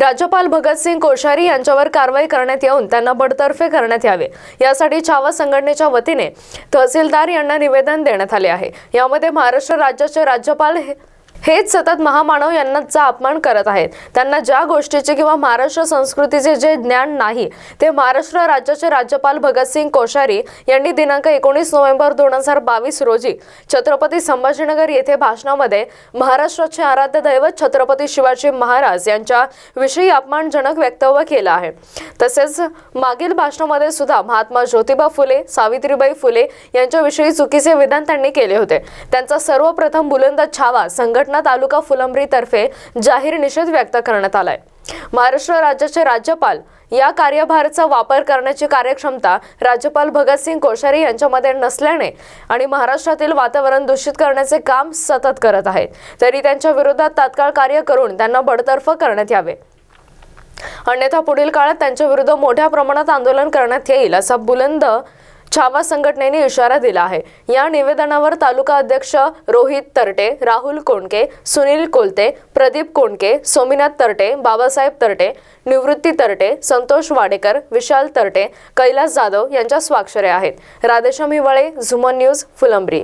राज्यपाल भगतसिंग कोशारी यांच्यावर कारवाई करण्यात येऊन त्यांना बडतर्फे करण्यात यावे यासाठी छावा संघटनेच्या वतीने तहसीलदार यांना निवेदन देण्यात आले आहे यामध्ये महाराष्ट्र राज्याचे राज्यपाल हेच सतत महामानव यांनाचा अपमान करत आहेत त्यांना ज्या गोष्टीचे किंवा महाराष्ट्र संस्कृतीचे जे ज्ञान नाही ते महाराष्ट्र राज्याचे राज्यपाल भगतसिंग कोश्यारी यांनी दिनांक एकोणीस नोव्हेंबर दोन हजार बावीस रोजी छत्रपती संभाजीनगर येथे भाषणामध्ये महाराष्ट्राचे आराध्य दैवत छत्रपती शिवाजी महाराज यांच्या विषयी अपमानजनक वक्तव्य केलं आहे तसेच मागील भाषणामध्ये सुद्धा महात्मा ज्योतिबा फुले सावित्रीबाई फुले यांच्याविषयी चुकीचे विधान त्यांनी केले होते त्यांचा सर्वप्रथम बुलंद छावा संघटना संघटना तालुका फुलंब्रीतर्फे जाहीर निषेध व्यक्त करण्यात आलाय महाराष्ट्र राज्याचे राज्यपाल या कार्यभारचा वापर करण्याची कार्यक्षमता राज्यपाल भगतसिंग कोश्यारी यांच्यामध्ये नसल्याने आणि महाराष्ट्रातील वातावरण दूषित करण्याचे काम सतत करत आहेत तरी त्यांच्या विरोधात तात्काळ कार्य करून त्यांना बडतर्फ करण्यात यावे अन्यथा पुढील काळात त्यांच्या विरुद्ध मोठ्या प्रमाणात आंदोलन करण्यात येईल असा बुलंद छावा संघटनेने इशारा दिला आहे या निवेदनावर तालुका अध्यक्ष रोहित तरटे राहुल कोणके, सुनील कोलते प्रदीप कोणके, सोमीनाथ तरटे बाबासाहेब तरटे निवृत्ती तरटे संतोष वाडेकर विशाल तरटे कैलास जाधव यांच्या स्वाक्षऱ्या आहेत राधेश्याम हिवाळे झुमन न्यूज फुलंब्री